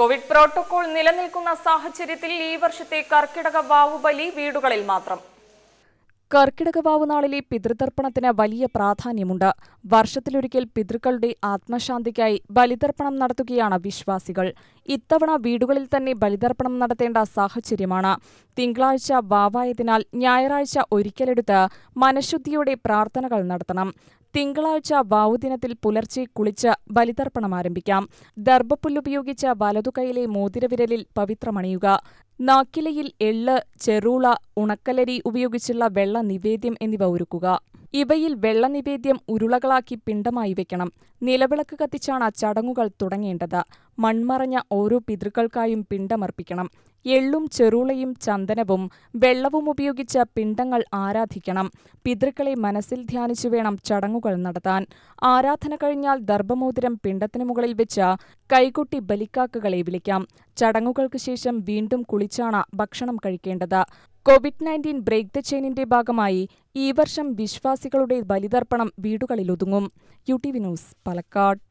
Covid protocol നിലനിൽക്കുന്ന സാഹചര്യത്തിൽ ഈ വർഷത്തെ കർക്കിടക വാവുബലി വീടുകളിൽ മാത്രം കർക്കിടകവാവ് നാളിലെ പിതൃതർപ്പണത്തിന് വലിയ പ്രാധാന്യമുണ്ട് വർഷത്തിലൊരിക്കൽ പിതൃക്കളുടെ ആത്മശാന്തിക്കായി ബലിതർപ്പണം നടത്തുകയാണ് വിശ്വാസികൾ ഇത്തവണ വീടുകളിൽ തന്നെ ബലിതർപ്പണം നടത്തേണ്ട സാഹചര്യമാണ് തിങ്കളാഴ്ച വാവായതിനാൽ ഞായറാഴ്ച ഒരിക്കലെടുത്ത് മനഃശുദ്ധിയോടെ പ്രാർത്ഥനകൾ നടത്തണം തിങ്കളാഴ്ച വാവുദിനത്തിൽ പുലർച്ചെ കുളിച്ച് ബലിതർപ്പണം ആരംഭിക്കാം ദർഭപ്പുല്ലുപയോഗിച്ച് വലതുകൈയിലെ മോതിരവിരലിൽ പവിത്രമണിയുക നാക്കിലയിൽ എള്ള് ചെറൂള ഉണക്കലരി ഉപയോഗിച്ചുള്ള വെള്ള നിവേദ്യം എന്നിവ ഒരുക്കുക ഇവയിൽ വെള്ളനിവേദ്യം ഉരുളകളാക്കി പിണ്ടമായി വെക്കണം നിലവിളക്ക് കത്തിച്ചാണ് ചടങ്ങുകൾ തുടങ്ങേണ്ടത് മൺമറഞ്ഞ ഓരോ പിതൃക്കൾക്കായും പിണ്ടമർപ്പിക്കണം എള്ളും ചെറുളയും ചന്ദനവും വെള്ളവും ഉപയോഗിച്ച് പിണ്ടങ്ങൾ ആരാധിക്കണം പിതൃക്കളെ മനസ്സിൽ ധ്യാനിച്ചു വേണം ചടങ്ങുകൾ നടത്താൻ ആരാധന കഴിഞ്ഞാൽ ദർഭമോതിരം പിണ്ടത്തിന് മുകളിൽ വെച്ച് കൈകൊട്ടി ബലിക്കാക്കുകളെ വിളിക്കാം ചടങ്ങുകൾക്ക് ശേഷം വീണ്ടും കുളിച്ചാണ് ഭക്ഷണം കഴിക്കേണ്ടത് കോവിഡ് നയൻറ്റീൻ ബ്രേക്ക് ദ ചെയിനിന്റെ ഭാഗമായി ഈ വർഷം വിശ്വാസികളുടെ ബലിതർപ്പണം വീടുകളിലൊതുങ്ങും U T V news Palakkad